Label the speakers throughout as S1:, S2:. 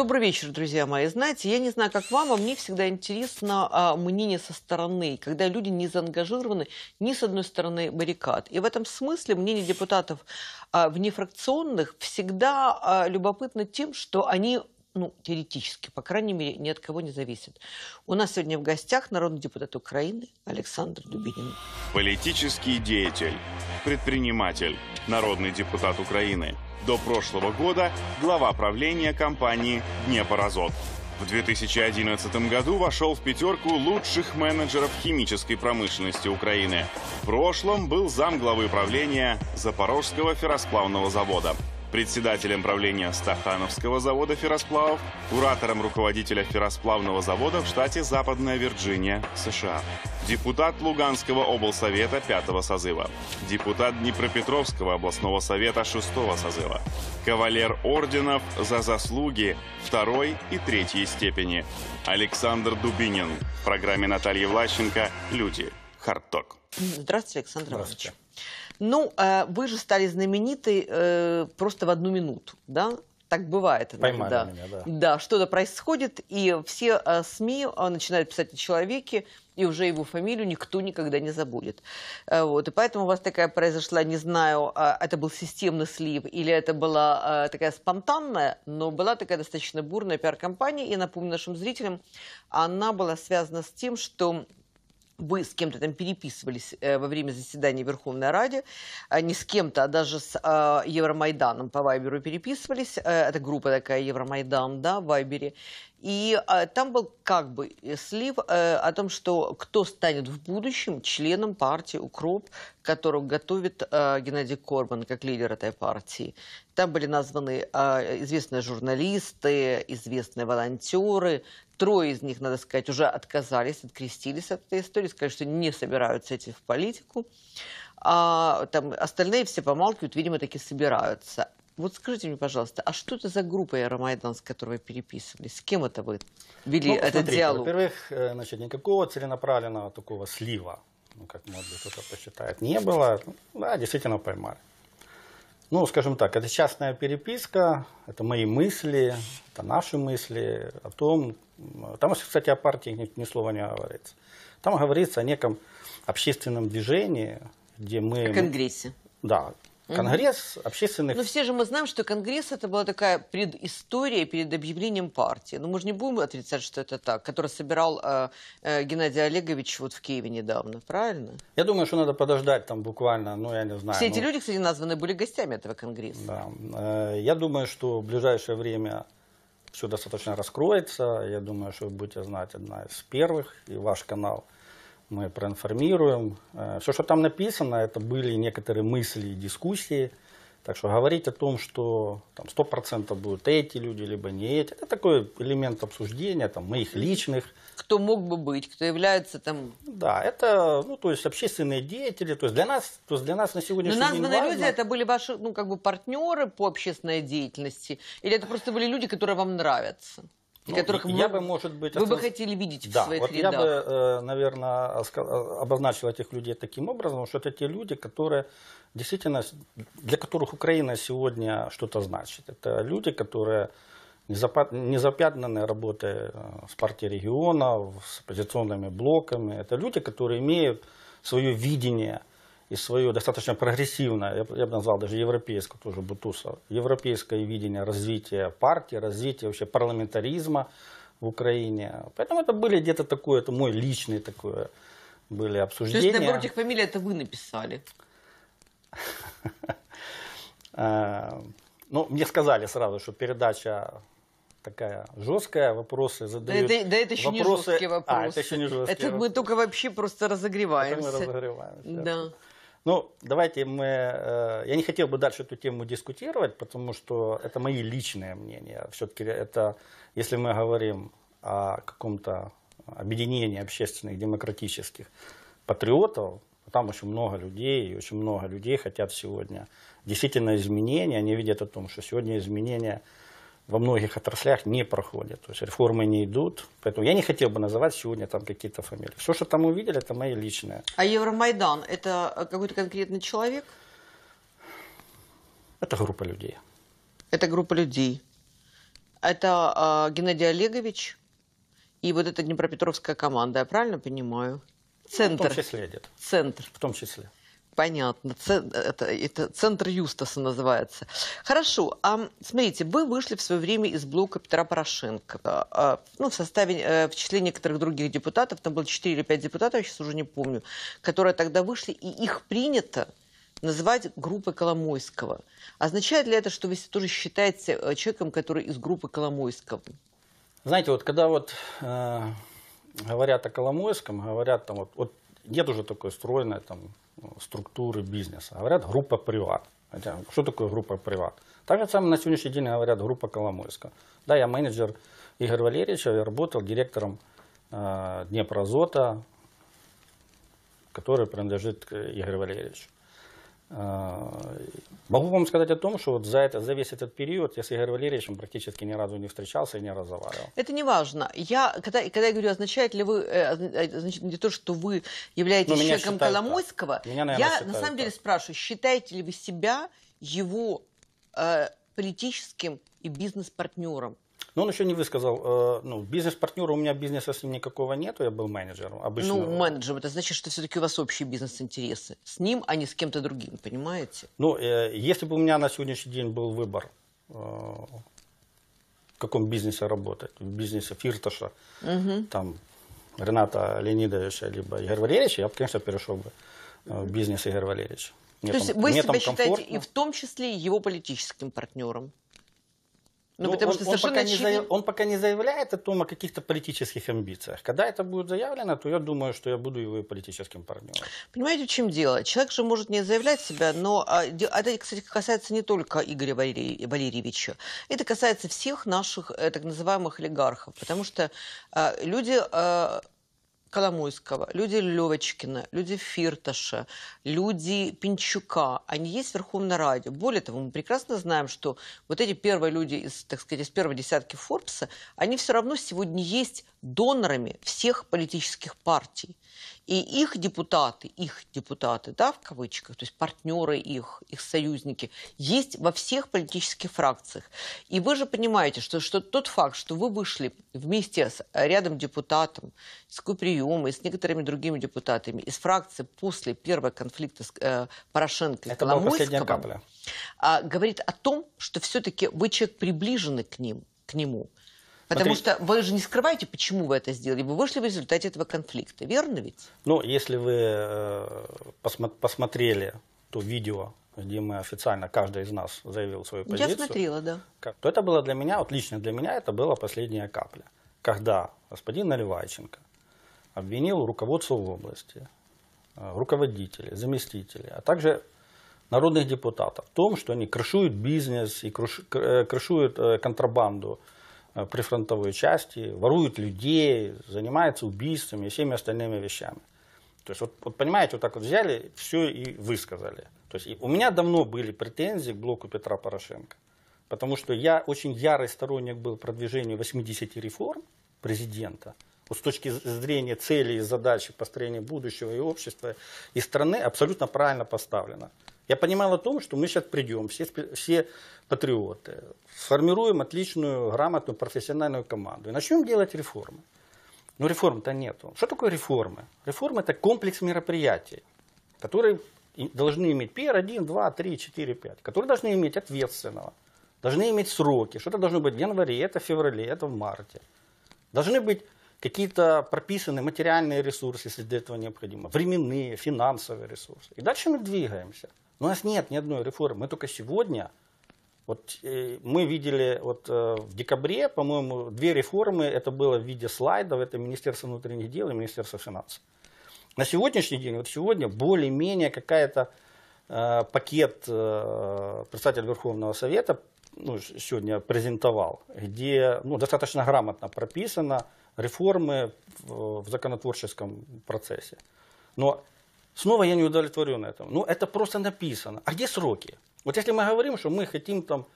S1: Добрый вечер, друзья мои. Знаете, я не знаю, как вам, а мне всегда интересно а, мнение со стороны, когда люди не заангажированы ни с одной стороны баррикад. И в этом смысле мнение депутатов а, внефракционных всегда а, любопытно тем, что они ну, теоретически, по крайней мере, ни от кого не зависят. У нас сегодня в гостях народный депутат Украины Александр Дубинин.
S2: Политический деятель, предприниматель, народный депутат Украины – до прошлого года глава правления компании «Днепрозот». В 2011 году вошел в пятерку лучших менеджеров химической промышленности Украины. В прошлом был зам главы правления Запорожского ферросплавного завода председателем правления Стахановского завода ферросплавов, куратором руководителя ферросплавного завода в штате Западная Вирджиния, США, депутат Луганского облсовета 5 созыва, депутат Днепропетровского областного совета 6 созыва, кавалер орденов за заслуги 2 и 3 степени, Александр Дубинин. В программе Натальи Влащенко «Люди. Хардток».
S1: Здравствуйте, Александр Здравствуйте. Иванович. Ну, э, вы же стали знамениты э, просто в одну минуту, да? так бывает. Поймали да. меня, да. Да, что-то происходит, и все э, СМИ начинают писать о человеке, и уже его фамилию никто никогда не забудет. Вот. И поэтому у вас такая произошла, не знаю, а, это был системный слив или это была такая спонтанная, но была такая достаточно бурная пиар-компания. И напомню нашим зрителям, она была связана с тем, что вы с кем-то там переписывались э, во время заседания Верховной Ради, а не с кем-то, а даже с э, Евромайданом по Вайберу переписывались. Э, это группа такая Евромайдан, да, в Вайбере. И э, там был как бы э, слив э, о том, что кто станет в будущем членом партии «Укроп», которого готовит э, Геннадий Корбан как лидер этой партии. Там были названы э, известные журналисты, известные волонтеры. Трое из них, надо сказать, уже отказались, открестились от этой истории, сказали, что не собираются идти в политику а там остальные все помалкивают, видимо, таки собираются. Вот скажите мне, пожалуйста, а что это за группа Евромайдан, с которой вы переписывались? С кем это вы вели ну, этот смотрите, диалог?
S2: Во-первых, э, значит, никакого целенаправленного такого слива, ну, как, может быть, кто-то посчитает, не было. Да, действительно поймали. Ну, скажем так, это частная переписка, это мои мысли, это наши мысли о том... Там, кстати, о партии ни, ни слова не говорится. Там говорится о неком общественном движении, где мы... О конгрессе. Да, Конгресс
S1: mm-hmm. общественных... Но все же мы знаем, что Конгресс это была такая предыстория перед объявлением партии. Но ну, мы же не будем отрицать, что это так, который собирал э, э, Геннадий Олегович вот в Киеве недавно, правильно?
S2: Я думаю, что надо подождать там буквально, ну я не знаю. Все ну... эти люди,
S1: кстати, названы были гостями этого Конгресса. Да.
S2: Э, я думаю, что в ближайшее время все достаточно раскроется. Я думаю, что вы будете знать одна из первых, и ваш канал – мы проинформируем. Э, Все, что там написано, это были некоторые мысли и дискуссии. Так что говорить о том, что там, 100% будут эти люди, либо не эти, это такой элемент обсуждения, там, моих личных.
S1: Кто мог бы быть, кто является там... Да, это, ну, то есть общественные деятели, то есть для нас, то есть для нас на ну, сегодняшний Но день названные важно... люди, это были ваши, ну, как бы партнеры по общественной деятельности, или это просто были люди, которые вам нравятся? и ну, которых я вы, бы, может быть, вы бы хотели видеть да, в своих вот рядах. Я бы,
S2: э, наверное, э, обозначил этих людей таким образом, что это те люди, которые действительно, для которых Украина сегодня что-то значит. Это люди, которые незапятнанные работы э, с партией регионов, с оппозиционными блоками. Это люди, которые имеют свое видение и свое достаточно прогрессивное, я, бы назвал даже европейское, тоже Бутусов, европейское видение развития партии, развития вообще парламентаризма в Украине. Поэтому это были где-то такое, это мой личный такое были обсуждения. То есть, наоборот, их
S1: фамилии это вы написали?
S2: А, ну, мне сказали сразу, что передача такая жесткая, вопросы задают. Да это, да это еще вопросы... не жесткие вопросы. А, это еще не жесткие. Это вопросы. мы
S1: только вообще просто разогреваемся. Это мы разогреваемся. Да.
S2: Ну, давайте мы... Э, я не хотел бы дальше эту тему дискутировать, потому что это мои личные мнения. Все-таки это, если мы говорим о каком-то объединении общественных, демократических патриотов, там очень много людей, и очень много людей хотят сегодня действительно изменения. Они видят о том, что сегодня изменения во многих отраслях не проходят. То есть реформы не идут. Поэтому я не хотел бы называть сегодня там какие-то фамилии. Все, что там увидели, это мои личные.
S1: А Евромайдан – это какой-то конкретный человек? Это группа людей. Это группа людей. Это э, Геннадий Олегович и вот эта Днепропетровская команда, я правильно понимаю? Центр. Ну, в том числе, идет. Центр. В том числе. Понятно. Это, это центр Юстаса называется. Хорошо. А смотрите, вы вышли в свое время из блока Петра Порошенко. А, а, ну, в составе, э, в числе некоторых других депутатов, там было 4 или 5 депутатов, я сейчас уже не помню, которые тогда вышли, и их принято называть группой Коломойского. Означает ли это, что вы тоже считаете э, человеком, который из группы Коломойского?
S2: Знаете, вот когда вот э, говорят о Коломойском, говорят там вот, вот нет уже такой стройной там, ну, структуры бизнеса. Говорят, группа «Приват». Хотя, что такое группа «Приват»? Так же самое на сегодняшний день говорят группа «Коломойска». Да, я менеджер Игорь Валерьевич, я работал директором э, Днепрозота, который принадлежит Игорю Валерьевичу. А, могу вам сказать о том, что вот за, это, за весь этот период я с Игорем Валерьевичем практически ни разу не встречался и не разговаривал.
S1: Это не важно. Я, когда, когда я говорю, означает ли вы, э, э, значит, не то, что вы являетесь ну, человеком Коломойского, так. меня, наверное, я на самом так. деле спрашиваю, считаете ли вы себя его э, политическим и бизнес-партнером?
S2: Но он еще не высказал, э, ну, бизнес-партнера у меня бизнеса с ним никакого
S1: нету, я был менеджером. Обычно... Ну, менеджером, это значит, что все-таки у вас общие бизнес-интересы. С ним, а не с кем-то другим, понимаете?
S2: Ну, э, если бы у меня на сегодняшний день был выбор, э, в каком бизнесе работать, в бизнесе Фирташа, угу. там, Рената Леонидовича, либо Игорь Валерьевича, я бы, конечно, перешел бы в бизнес Игорь Валерьевича. Мне То там, есть вы себя комфортно. считаете и в
S1: том числе его политическим партнером? Ну, ну, потому он, что он совершенно пока, очевид... не заяв...
S2: он пока не заявляет о том о каких-то политических амбициях. Когда это будет заявлено, то я думаю, что я буду его и политическим партнером.
S1: Понимаете, в чем дело? Человек же может не заявлять себя, но а, а это, кстати, касается не только Игоря Валерий... Валерьевича. Это касается всех наших э, так называемых олигархов. Потому что а, люди... А, Коломойского, люди Левочкина, люди Фирташа, люди Пинчука, они есть в Верховном Раде. Более того, мы прекрасно знаем, что вот эти первые люди из, так сказать, из первой десятки Форбса, они все равно сегодня есть донорами всех политических партий. И их депутаты, их депутаты, да, в кавычках, то есть партнеры их, их союзники, есть во всех политических фракциях. И вы же понимаете, что, что тот факт, что вы вышли вместе с э, рядом депутатом, с Куприем и с некоторыми другими депутатами из фракции после первого конфликта с э, Порошенко и Это Коломойским, а, говорит о том, что все-таки вы человек приближенный к ним, к нему. Потому что вы же не скрываете, почему вы это сделали. Вы вышли в результате этого конфликта, верно ведь?
S2: Ну, если вы э, посмотрели то видео, где мы официально, каждый из нас заявил свою позицию. Я смотрела, да. То это было для меня, вот лично для меня, это была последняя капля. Когда господин Наливайченко обвинил руководство в области, э, руководителей, заместителей, а также народных депутатов в том, что они крышуют бизнес и э, крышуют контрабанду Э, прифронтовой части, воруют людей, занимается убийствами и всеми остальными вещами. То есть, вот, вот понимаете, вот так вот взяли, все и высказали. То есть, и у меня давно были претензии к блоку Петра Порошенко, потому что я очень ярый сторонник был продвижения 80 реформ президента, вот с точки зрения целей и задачи построения будущего и общества, и страны абсолютно правильно поставлено. Я понимал о том, что мы сейчас придем, все, все патриоты, сформируем отличную, грамотную, профессиональную команду и начнем делать реформы. Но реформ-то нету. Что такое реформы? Реформы – это комплекс мероприятий, которые должны иметь пер 1, 2, 3, 4, 5, которые должны иметь ответственного, должны иметь сроки. Что-то должно быть в январе, это в феврале, это в марте. Должны быть какие-то прописанные материальные ресурсы, если для этого необходимо, временные, финансовые ресурсы. И дальше мы двигаемся. Но у нас нет ни одной реформы. Мы только сегодня, вот э, мы видели вот э, в декабре, по-моему, две реформы. Это было в виде слайдов. Это Министерство внутренних дел и Министерство финансов. На сегодняшний день, вот сегодня более-менее какая-то э, пакет э, представитель Верховного Совета ну, сегодня презентовал, где ну, достаточно грамотно прописано реформы в, в законотворческом процессе. Но Снова я не удовлетворен этому. Ну, это просто написано. А где сроки? Вот если мы говорим, что мы хотим там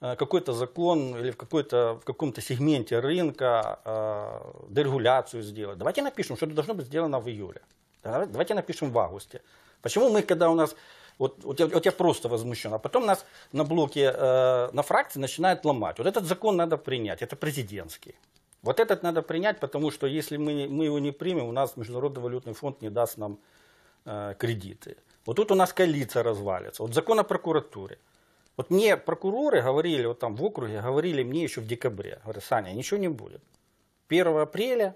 S2: э, какой-то закон или в, какой-то, в каком-то сегменте рынка э, дерегуляцию сделать. Давайте напишем, что это должно быть сделано в июле. Давайте напишем в августе. Почему мы, когда у нас... Вот, вот, я, вот я просто возмущен. А потом нас на блоке, э, на фракции начинают ломать. Вот этот закон надо принять, это президентский. Вот этот надо принять, потому что если мы, мы его не примем, у нас Международный валютный фонд не даст нам кредиты. Вот тут у нас коалиция развалится. Вот закон о прокуратуре. Вот мне прокуроры говорили, вот там в округе говорили мне еще в декабре. Говорят, Саня, ничего не будет. 1 апреля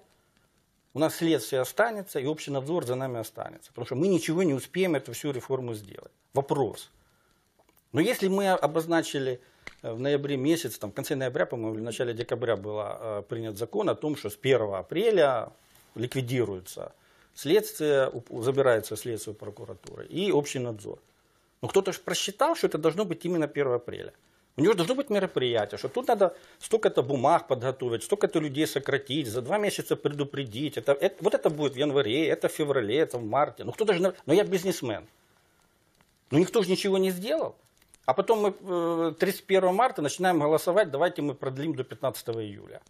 S2: у нас следствие останется, и общий надзор за нами останется. Потому что мы ничего не успеем эту всю реформу сделать. Вопрос. Но если мы обозначили в ноябре месяц, там, в конце ноября, по-моему, в начале декабря был принят закон о том, что с 1 апреля ликвидируется следствие, забирается следствие прокуратуры и общий надзор. Но кто-то же просчитал, что это должно быть именно 1 апреля. У него же должно быть мероприятие, что тут надо столько-то бумаг подготовить, столько-то людей сократить, за два месяца предупредить. Это, это, вот это будет в январе, это в феврале, это в марте. Ну, кто даже, но я бизнесмен. Но ну, никто же ничего не сделал. А потом мы 31 э, марта начинаем голосовать, давайте мы продлим до 15 июля.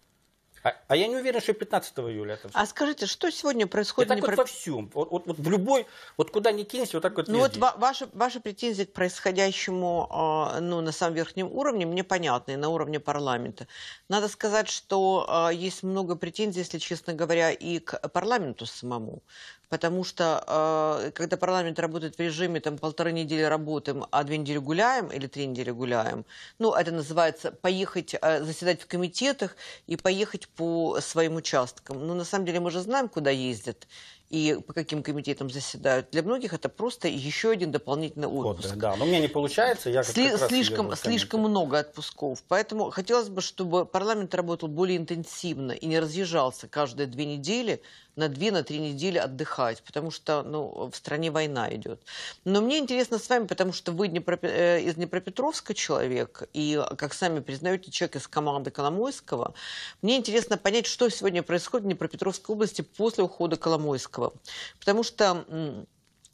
S2: А, а я не уверен, что 15 июля это все. А скажите,
S1: что сегодня происходит? Это вот про... во
S2: всем. Вот, вот, вот в любой, вот куда ни кинься, вот так вот Ну везде.
S1: вот ваши, ваши претензии к происходящему, а, ну, на самом верхнем уровне, мне понятны, на уровне парламента. Надо сказать, что а, есть много претензий, если честно говоря, и к парламенту самому потому что э, когда парламент работает в режиме там полторы недели работаем, а две недели гуляем или три недели гуляем, ну это называется поехать э, заседать в комитетах и поехать по своим участкам. Но ну, на самом деле мы же знаем, куда ездят и по каким комитетам заседают. Для многих это просто еще один дополнительный отпуск. Вот, да, но у меня не получается. Я Сли- слишком, слишком много отпусков. Поэтому хотелось бы, чтобы парламент работал более интенсивно и не разъезжался каждые две недели, на две-на три недели отдыхать, потому что ну, в стране война идет. Но мне интересно с вами, потому что вы э, из Днепропетровска человек, и, как сами признаете, человек из команды Коломойского. Мне интересно понять, что сегодня происходит в Днепропетровской области после ухода Коломойского. Потому что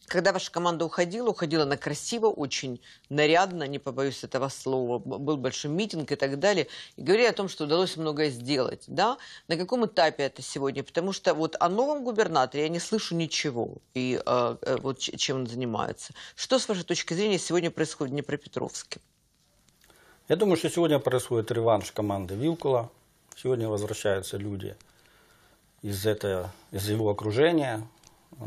S1: когда ваша команда уходила, уходила она красиво, очень нарядно, не побоюсь этого слова, был большой митинг и так далее, и говорили о том, что удалось многое сделать, да? На каком этапе это сегодня? Потому что вот о новом губернаторе я не слышу ничего, и а, э, вот чем он занимается. Что, с вашей точки зрения, сегодня происходит в Днепропетровске? Я думаю, что сегодня происходит
S2: реванш команды Вилкула. Сегодня возвращаются люди из, этого, из его окружения, э,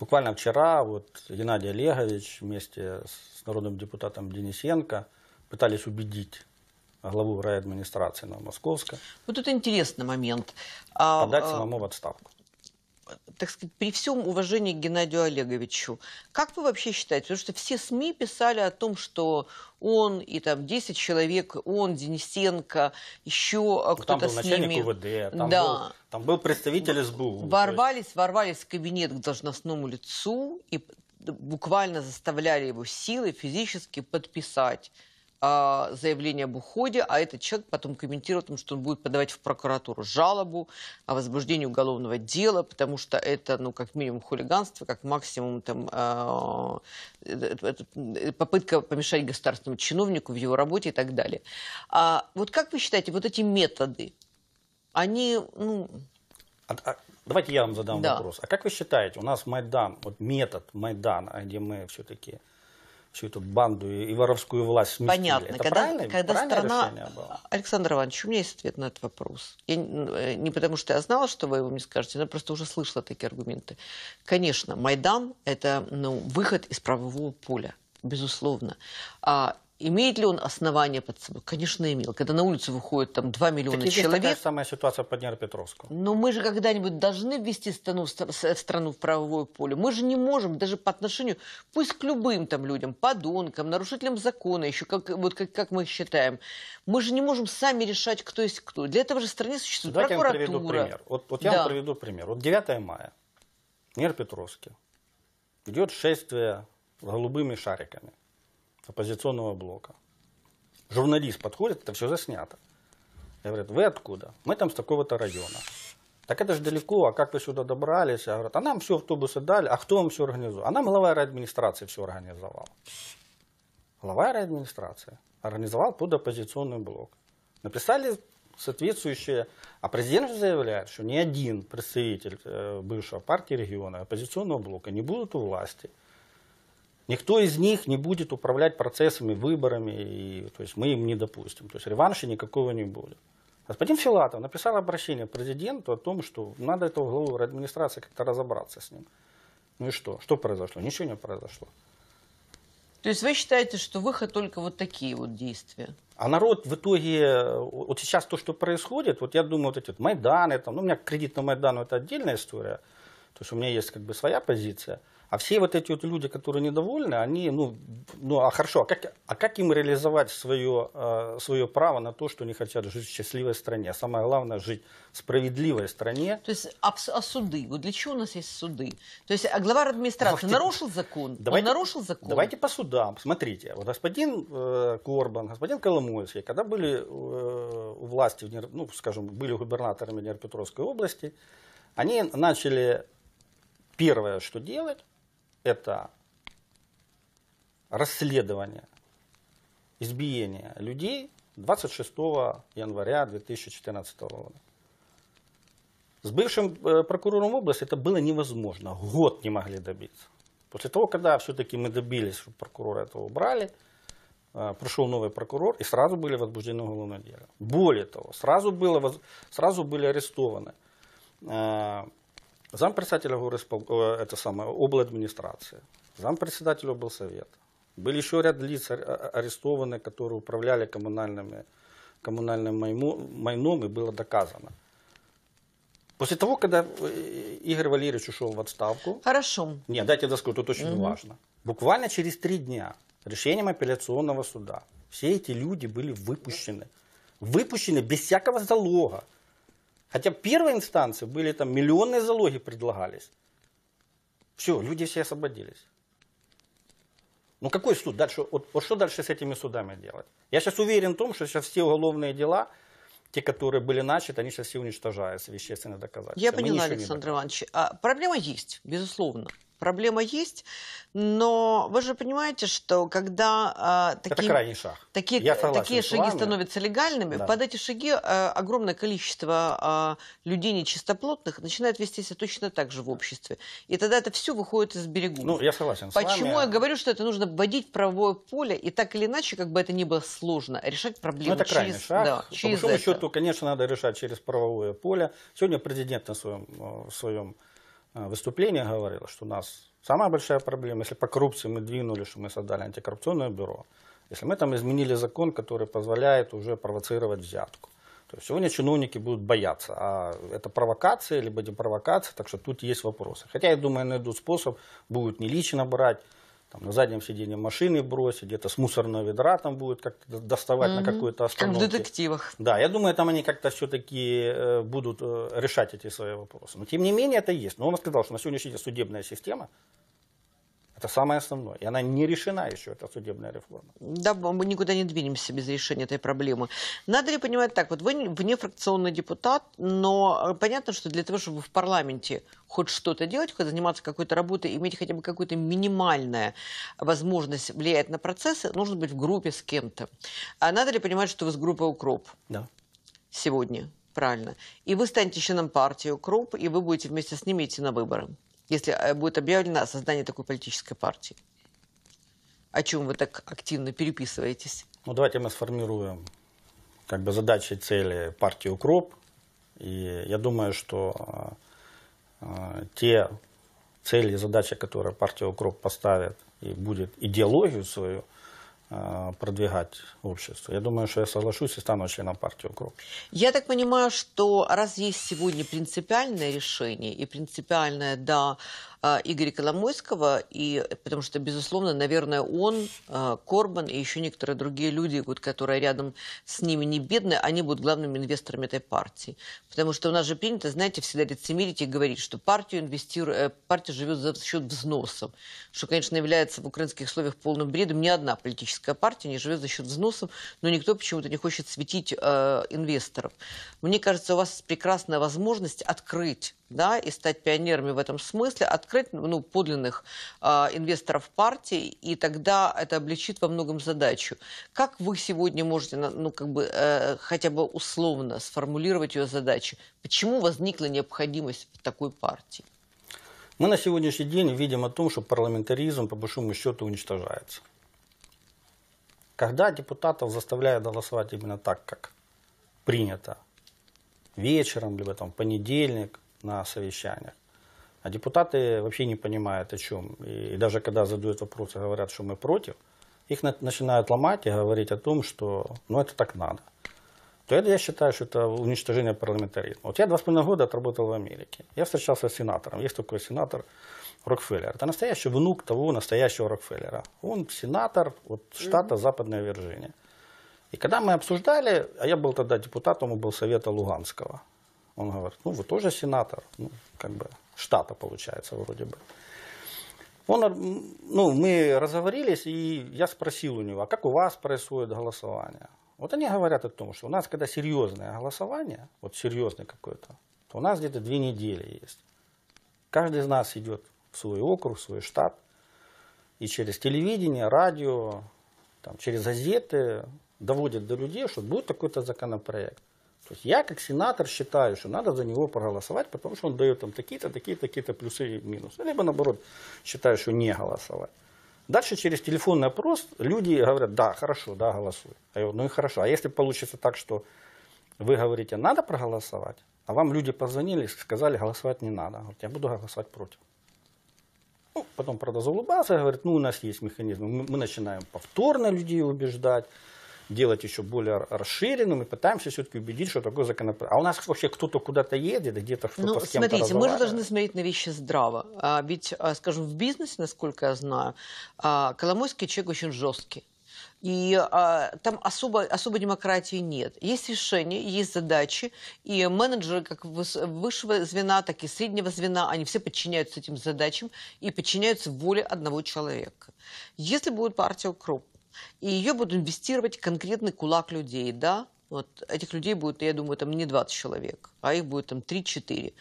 S2: Буквально вчера вот Геннадий Олегович вместе с народным депутатом Денисенко пытались убедить
S1: главу райадминистрации на Новомосковска. Вот тут интересный момент. А, подать а, самому в отставку так сказать, при всем уважении к Геннадию Олеговичу, как вы вообще считаете, потому что все СМИ писали о том, что он и там 10 человек, он, Денисенко, еще ну, кто-то с ними. УВД, там да. был
S2: там был представитель СБУ.
S1: Ворвались, есть... ворвались в кабинет к должностному лицу и буквально заставляли его силой физически подписать а, заявление об уходе, а этот человек потом комментировал, том, что он будет подавать в прокуратуру жалобу о возбуждении уголовного дела, потому что это, ну, как минимум хулиганство, как максимум там, а, э, э, попытка помешать государственному чиновнику в его работе и так далее. А вот как вы считаете, вот эти методы, они, ну...
S2: А, давайте я вам задам да. вопрос. А как вы считаете, у нас Майдан, вот метод Майдана, где мы все-таки всю эту банду и, воровскую власть сместили. Понятно. Это когда правильное, когда правильное страна... Было?
S1: Александр Иванович, у меня есть ответ на этот вопрос. Я не, ну, э, не потому, что я знала, что вы его мне скажете, но просто уже слышала такие аргументы. Конечно, Майдан – это ну, выход из правового поля безусловно. А Имеет ли он основания под собой? Конечно, имел. Когда на улицу выходит там 2 миллиона так человек... такая самая ситуация под Днепропетровску. Но мы же когда-нибудь должны ввести страну, страну в правовое поле. Мы же не можем даже по отношению, пусть к любым там людям, подонкам, нарушителям закона, еще как, вот как, как мы считаем. Мы же не можем сами решать, кто есть кто. Для этого же в стране существует Давайте прокуратура. я вам приведу пример. Вот, вот я да. вам
S2: приведу пример. Вот 9 мая в Днепропетровске идет шествие голубыми шариками – оппозиционного блока. Журналист подходит, это все заснято. Я говорю, вы откуда? Мы там с такого-то района. Так это же далеко, а как вы сюда добрались? Я говорю, а нам все автобусы дали, а кто вам все организовал? А нам глава администрации все организовал. Глава администрации организовал под оппозиционный блок. Написали соответствующее, а президент же заявляет, что ни один представитель э, бывшего партии региона оппозиционного блока не будут у власти – Никто из них не будет управлять процессами, выборами, и, то есть мы им не допустим. То есть реванша никакого не будет. Господин Филатов написал обращение президенту о том, что надо этого главу администрации как-то разобраться с ним. Ну и что? Что произошло? Ничего не произошло. То есть вы считаете, что выход только вот такие вот действия? А народ в итоге, э, вот сейчас то, что происходит, вот я думаю, вот эти вот Майданы, там, ну, у меня кредит на Майдану это отдельная история, то есть у меня есть как бы своя позиция – а все вот эти вот люди, которые недовольны, они, ну, ну а хорошо, а как, а как им реализовать свое, а, свое право на то, что они хотят жить в счастливой стране? А самое главное, жить в справедливой стране.
S1: То есть, а, а суды? Вот для чего у нас есть суды? То есть, а глава администрации давайте, нарушил закон? Давайте, нарушил закон? Давайте
S2: по судам. Смотрите, вот господин э, Корбан, господин Коломойский, когда были э, у власти, ну, скажем, были губернаторами Днепропетровской области, они начали первое, что делать, это расследование избиения людей 26 января 2014 года. С бывшим э, прокурором области это было невозможно. Год не могли добиться. После того, когда все-таки мы добились, что прокурора этого убрали, э, пришел новый прокурор, и сразу были возбуждены уголовное дело. Более того, сразу, было, сразу были арестованы э, Зампредседателя горисполк... Э, это самое, обладминистрации, зампредседателя облсовета. Были еще ряд лиц э, арестованы, которые управляли коммунальными, коммунальным майном, и было доказано. После того, когда э, Игорь Валерьевич ушел в отставку... Хорошо. Нет, дайте доскажу, тут очень угу. важно. Буквально через три дня решением апелляционного суда все эти люди были выпущены. Выпущены без всякого залога. Хотя первой инстанции были там миллионные залоги предлагались. Все, люди все освободились. Ну какой суд дальше? Вот, вот что дальше с этими судами делать? Я сейчас уверен в том, что сейчас все уголовные дела, те, которые были начаты, они сейчас все уничтожаются, вещественные доказательства.
S1: Я поняла, Александр Иванович. А, проблема есть, безусловно проблема есть, но вы же понимаете, что когда э, такие, Это шаг. такие, такие шаги становятся легальными, да. под эти шаги э, огромное количество э, людей нечистоплотных начинает вести себя точно так же в обществе. И тогда это все выходит из берегу. Ну, я согласен. Почему с вами... я говорю, что это нужно вводить в правовое поле, и так или иначе, как бы это ни было сложно, решать проблемы ну, это через, шаг. Да, через По большому это. счету,
S2: конечно, надо решать через правовое поле. Сегодня президент на своем, своем а, выступление говорил, что у нас самая большая проблема, если по коррупции мы двинули, что мы создали антикоррупционное бюро, если мы там изменили закон, который позволяет уже провоцировать взятку. То есть сегодня чиновники будут бояться, а это провокация, либо не так что тут есть вопросы. Хотя, я думаю, найдут способ, будут не лично брать, там, на заднем сиденье машины бросить, где-то с мусорного ведра там будет как-то доставать угу. на какую-то остановку. Как в детективах. Да, я думаю, там они как-то все-таки э, будут э, решать эти свои вопросы. Но тем не менее это есть. Но он сказал, что на сегодняшний день судебная система это самое
S1: основное. И она не решена еще, эта судебная реформа. Да, мы никуда не двинемся без решения этой проблемы. Надо ли понимать так, вот вы внефракционный депутат, но э, понятно, что для того, чтобы в парламенте хоть что-то делать, хоть заниматься какой-то работой, иметь хотя бы какую-то минимальную возможность влиять на процессы, нужно быть в группе с кем-то. А надо ли понимать, что вы с группой «Укроп»? Да. Сегодня, правильно. И вы станете членом партии «Укроп», и вы будете вместе с ними идти на выборы если э, будет объявлено о создании такой политической партии? О чем вы так активно переписываетесь? Ну, давайте мы сформируем
S2: как бы задачи, и цели партии «Укроп». И я думаю, что э, те цели и задачи, которые партия «Укроп» поставит и будет идеологию свою – а, продвигать общество. Я думаю, что я
S1: соглашусь и стану членом партии «Укроп». Я так понимаю, что раз есть сегодня принципиальное решение и принципиальное «да», а, Игоря Коломойского, и, потому что, безусловно, наверное, он, а, Корбан и еще некоторые другие люди, вот, которые рядом с ними не бедные, они будут главными инвесторами этой партии. Потому что у нас же принято, знаете, всегда лицемерить и говорить, что партию инвестиру... Э, партия живет за счет взносов, что, конечно, является в украинских условиях полным бредом. Ни одна политическая партия не живет за счет взносов, но никто почему-то не хочет светить э, инвесторов. Мне кажется, у вас прекрасная возможность открыть да, и стать пионерами в этом смысле, открыть ну, подлинных э, инвесторов партии, и тогда это облегчит во многом задачу. Как вы сегодня можете ну, как бы, э, хотя бы условно сформулировать ее задачу? Почему возникла необходимость такой партии?
S2: Мы на сегодняшний день видим о том, что парламентаризм по большому счету уничтожается. Когда депутатов заставляют голосовать именно так, как принято, вечером, либо там понедельник, на совещаниях. А депутаты вообще не понимают о чем. И даже когда задают вопросы, говорят, что мы против, их начинают ломать и говорить о том, что ну это так надо. То это, я считаю, что это уничтожение парламентаризма. Вот я два с половиной года отработал в Америке. Я встречался с сенатором. Есть такой сенатор Рокфеллер. Это настоящий внук того настоящего Рокфеллера. Он сенатор от штата mm-hmm. Западная Вирджиния. И когда мы обсуждали, а я был тогда депутатом, был Совета Луганского. Он говорит, ну вы тоже сенатор, ну, как бы штата получается вроде бы. Он, ну, мы разговорились, и я спросил у него, а как у вас происходит голосование? Вот они говорят о том, что у нас, когда серьезное голосование, вот серьезное какое-то, то у нас где-то две недели есть. Каждый из нас идет в свой округ, в свой штат, и через телевидение, радио, там, через газеты доводит до людей, что будет такой-то законопроект. То есть я как сенатор считаю, что надо за него проголосовать, потому что он дает там такие-то, такие-то, такие-то плюсы и минусы. Либо наоборот считаю, что не голосовать. Дальше через телефонный опрос люди говорят, да, хорошо, да, голосуй. А я говорю, ну и хорошо. А если получится так, что вы говорите, надо проголосовать, а вам люди позвонили, и сказали, голосовать не надо. Говорят, я буду голосовать против. Ну, потом, правда, заулыбался, говорит, ну, у нас есть механизм, Мы, мы начинаем повторно людей убеждать делать еще более расширенным Мы пытаемся все-таки убедить, что такой законопроект. А у нас вообще кто-то куда-то едет, где-то кто-то ну, с кем-то Смотрите, мы же должны
S1: смотреть на вещи здраво. А, ведь, а, скажем, в бизнесе, насколько я знаю, а, Коломойский человек очень жесткий. И а, там особо, особо демократии нет. Есть решения, есть задачи, и менеджеры как высшего звена, так и среднего звена, они все подчиняются этим задачам и подчиняются воле одного человека. Если будет партия «Укроп», и ее будут инвестировать конкретный кулак людей, да, вот этих людей будет, я думаю, там не 20 человек, а их будет там 3-4,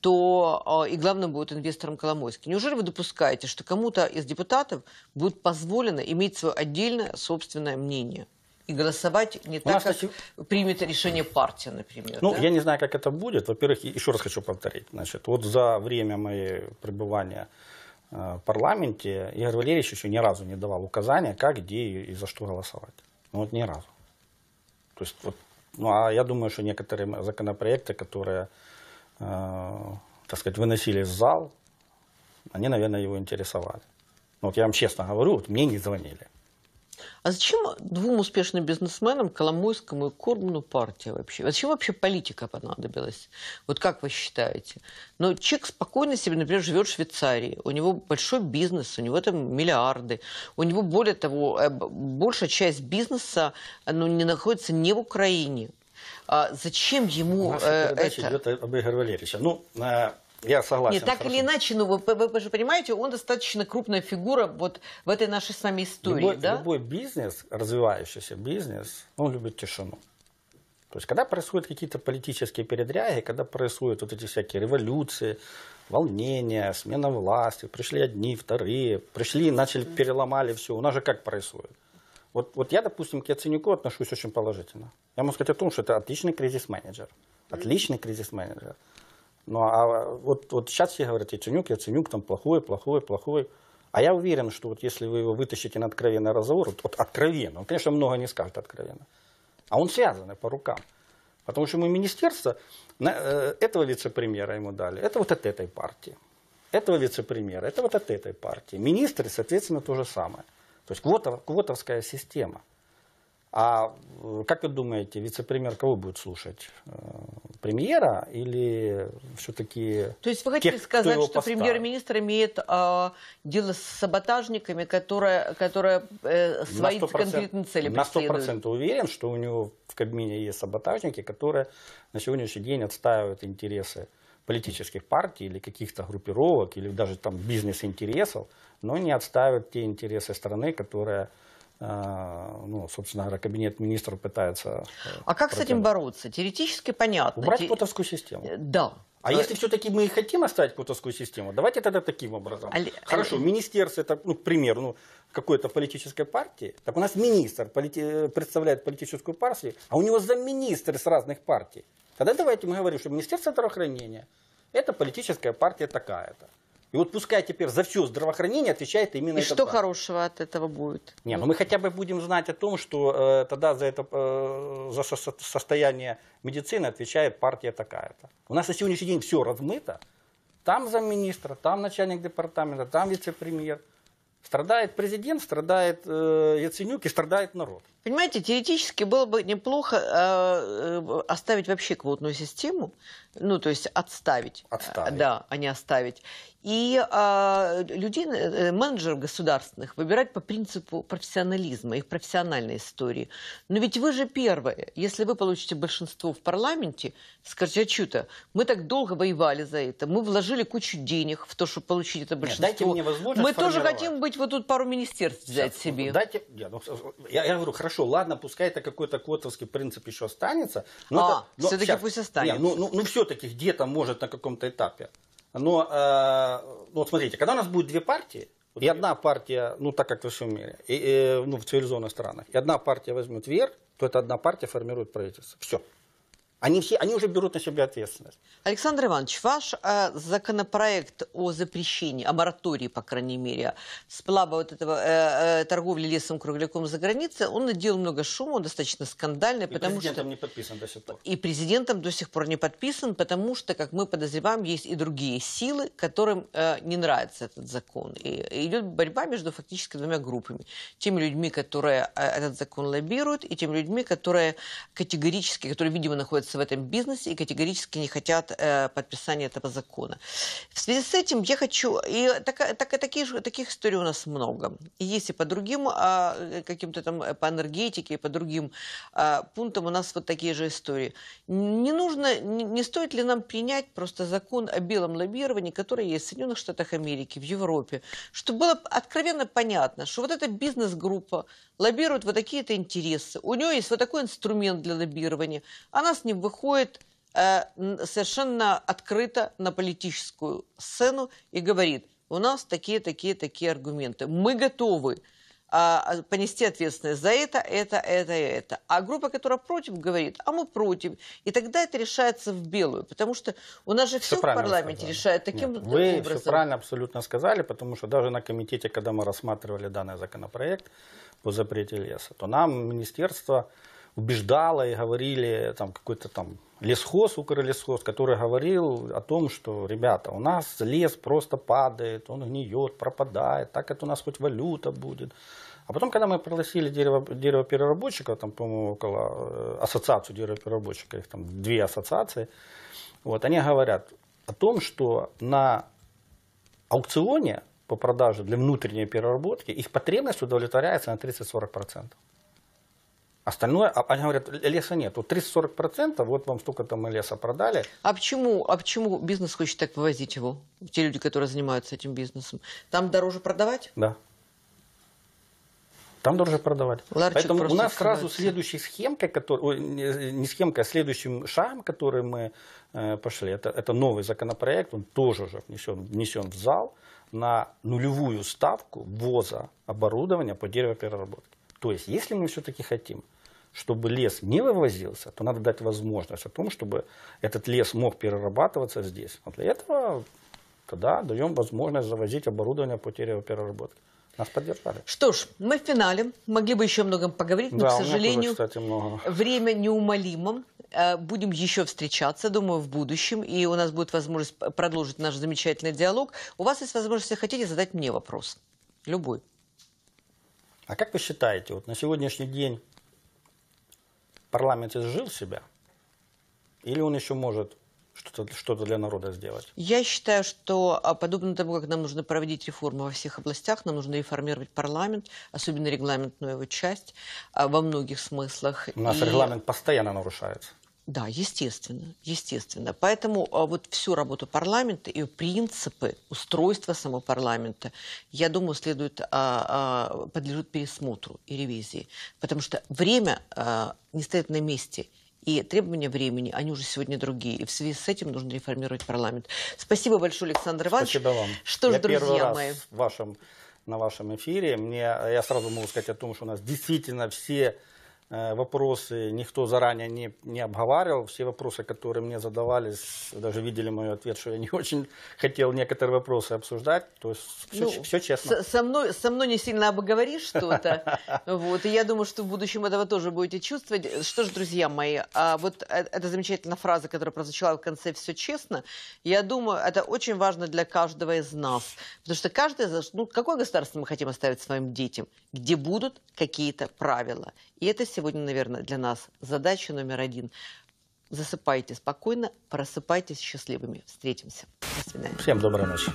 S1: то а, и главным будет инвестором Коломойский. Неужели вы допускаете, что кому-то из депутатов будет позволено иметь свое отдельное собственное мнение? и голосовать не так, нас, как примет решение партия, например. Ну, да? я
S2: не знаю, как это будет. Во-первых, еще раз хочу повторить. Значит, вот за время моего пребывания Э, парламенте Игорь Валерьевич еще ни разу не давал указания, как, где и за что голосовать. Ну вот ни разу. То есть вот, ну а я думаю, что некоторые законопроекты, которые, э, так сказать, выносили в зал, они, наверное, его интересовали. Ну, вот я вам
S1: честно говорю, вот мне не звонили. А зачем двум успешным бизнесменам, Коломойскому и Корбану, партия вообще? А зачем вообще политика понадобилась? Вот как вы считаете? Но человек спокойно себе, например, живет в Швейцарии. У него большой бизнес, у него там миллиарды. У него, более того, э, большая часть бизнеса ну, не находится не в Украине. А зачем ему э, это? идет Игорь Валерьевича. Ну,
S2: а я согласен. Нет, так
S1: или иначе, ну вы, вы, вы же понимаете, он достаточно крупная фигура вот в этой нашей с вами истории, любой, да?
S2: Любой бизнес, развивающийся бизнес, он любит тишину. То есть, когда происходят какие-то политические передряги, когда происходят вот эти всякие революции, волнения, смена власти, пришли одни, вторые, пришли, начали, переломали все. У нас же как происходит? Вот, вот я, допустим, к Яценюку отношусь очень положительно. Я могу сказать о том, что это отличный кризис-менеджер. Отличный кризис-менеджер. Ну, а, а вот, вот сейчас все говорят, Яценюк, Яценюк, там плохой, плохой, плохой. А я уверен, что вот если вы его вытащите на откровенный разговор, вот, вот откровенно, он, конечно, много не скажет откровенно, а он связан по рукам. Потому что мы министерство э, этого вице-премьера ему дали, это вот от этой партии, этого вице-премьера, это вот от этой партии. Министры, соответственно, то же самое. То есть квотов, квотовская система. А э, как вы думаете, вице-премьер кого будет слушать? Э, премьера или все-таки... То есть вы хотите тех, сказать, что премьер-министр
S1: имеет э, дело с саботажниками, которые, которые э, свои конкретные цели преследуют? На
S2: 100% уверен, что у него в Кабмине есть саботажники, которые на сегодняшний день отстаивают интересы политических партий или каких-то группировок, или даже там бизнес-интересов, но не отстаивают те интересы страны, которые а, ну, собственно говоря, кабинет министров пытается...
S1: Э, а как протянуть. с этим бороться? Теоретически понятно. Убрать Те... путовскую систему. Э, да. А если
S2: все-таки мы и хотим оставить путовскую систему, давайте тогда таким образом. Але... Хорошо, Але... министерство, это, ну, к примеру, ну, какой-то политической партии, так у нас министр полити... Э, представляет политическую партию, а у него замминистры с разных партий. Тогда давайте мы говорим, что Министерство здравоохранения, это политическая партия такая-то. И вот пускай теперь за все здравоохранение отвечает именно И этот что банк. хорошего от этого будет? Не, ну, ну мы хотя бы будем знать о том, что э, тогда за это э, за со состояние медицины отвечает партия такая-то. У нас на сегодняшний день все размыто. Там замминистра, там начальник департамента, там вице-премьер. Страдает президент, страдает э, Яценюк и страдает народ.
S1: Понимаете, теоретически было бы неплохо э, э, оставить вообще квотную систему, ну, то есть отставить. Отставить. Да, а не оставить. И а, э, людей, менеджеров государственных выбирать по принципу профессионализма, их профессиональной истории. Но ведь вы же первые. Если вы получите большинство в парламенте, скажите, а что-то, мы так долго воевали за это, мы вложили кучу денег в то, чтобы получить это большинство. Нет, дайте мне возможность Мы тоже хотим быть вот тут
S2: пару министерств взять Сейчас, ну, себе. Дайте, я, ну, я, говорю, хорошо хорошо, ладно, пускай это какой-то квотовский принцип еще останется. Но а, все-таки пусть останется. Нет, ну, ну, ну все-таки где-то может на каком-то этапе. Но э, вот смотрите, когда у нас будет две партии, и одна партия, ну так как во всем мире, и, и, ну в цивилизованных странах, и одна партия возьмет вверх, то эта одна партия
S1: формирует правительство. Все. Они, все, они уже берут на себя ответственность. Александр Иванович, ваш э, законопроект о запрещении, о моратории, по крайней мере, сплава вот этого э, э, торговли лесом кругляком за границей, он надел много шума, достаточно скандальный. И потому президентом что... не
S2: подписан до сих пор.
S1: И президентом до сих пор не подписан, потому что, как мы подозреваем, есть и другие силы, которым э, не нравится этот закон. И, и идет борьба между фактически двумя группами. Теми людьми, которые э, этот закон лоббируют, и теми людьми, которые категорически, которые, видимо, находятся находятся в этом бизнесе и категорически не хотят э, подписания этого закона. В связи с этим я хочу... И так, так, такие же, таких историй у нас много. И если по другим а, э, каким-то там, э, по энергетике, по другим э, пунктам у нас вот такие же истории. Не нужно... Не, не стоит ли нам принять просто закон о белом лоббировании, который есть в Соединенных Штатах Америки, в Европе, чтобы было откровенно понятно, что вот эта бизнес-группа лоббирует вот такие-то интересы, у нее есть вот такой инструмент для лоббирования, она а с него выходит э, совершенно открыто на политическую сцену и говорит, у нас такие, такие, такие аргументы. Мы готовы а, а, понести ответственность за это, это, это и это. А группа, которая против, говорит, а мы против. И тогда это решается в белую, потому что у нас же все, все в парламенте решает таким Нет, вы образом. Вы все правильно
S2: абсолютно сказали, потому что даже на комитете, когда мы рассматривали данный законопроект по запрете леса, то нам министерство убеждала и говорили там какой-то там лесхоз, укрлесхоз, который говорил о том, что, ребята, у нас лес просто падает, он гниет, пропадает, так это у нас хоть валюта будет. А потом, когда мы пригласили дерево, деревопереработчиков, там, по-моему, около э, ассоциацию деревопереработчиков, их там две ассоциации, вот, они говорят о том, что на аукционе по продаже для внутренней переработки их потребность удовлетворяется на 30-40%. Остальное, а они говорят,
S1: леса нет. Вот 30-40%, вот вам столько-то мы леса продали. А почему, а почему бизнес хочет так вывозить его? Те люди, которые занимаются этим бизнесом. Там дороже продавать? Да. Там дороже продавать. Ларчик Поэтому у нас сразу следующей схемкой, который,
S2: не схемкой, а следующим шагом, который мы э, пошли, это, это новый законопроект, он тоже уже внесен, внесен в зал на нулевую ставку ввоза оборудования по деревопереработке. То есть, если мы все-таки хотим, чтобы лес не вывозился, то надо дать возможность о том, чтобы этот лес мог перерабатываться здесь. А для этого тогда даем возможность завозить оборудование по переработке. Нас
S1: поддержали. Что ж, мы в финале. Могли бы еще о многом поговорить, но, да, к сожалению, тоже, кстати, много. время неумолимо. Э, будем еще встречаться, думаю, в будущем. И у нас будет возможность продолжить наш замечательный диалог. У вас есть возможность, если хотите, задать мне вопрос. Любой. А как вы считаете, вот на сегодняшний день
S2: парламент изжил себя? Или он еще может что-то что для народа сделать?
S1: Я считаю, что а, подобно тому, как нам нужно проводить реформы во всех областях, нам нужно реформировать парламент, особенно регламентную его часть, а, во многих смыслах. У нас И... регламент постоянно нарушается. Да, естественно, естественно. Поэтому а, вот всю работу парламента и принципы устройства самого парламента, я думаю, следует, а, а, подлежит пересмотру и ревизии. Потому что время а, не стоит на месте. И требования времени, они уже сегодня другие. И в связи с этим нужно реформировать парламент. Спасибо большое, Александр Иванович. Спасибо вам. Что ж, я друзья первый раз мои.
S2: В вашем, на вашем эфире. Мне, я сразу могу сказать о том, что у нас действительно все Э, вопросы никто заранее не, не обговаривал. Все вопросы, которые мне задавались, даже видели мой ответ, что я не очень хотел некоторые вопросы обсуждать. То есть все, ну, все честно. Со
S1: мной, со мной не сильно обговоришь что-то. Вот. И я думаю, что в будущем этого тоже будете чувствовать. Что ж, друзья мои, а вот э, эта замечательная фраза, которая прозвучала в конце «все честно», я думаю, это очень важно для каждого из нас. Потому что каждый ну, какое государство мы хотим оставить своим детям? Где будут какие-то правила. И это сегодня, наверное, для нас задача номер один. Засыпайте спокойно, просыпайтесь счастливыми. Встретимся.
S2: До свидания. Всем доброй ночи.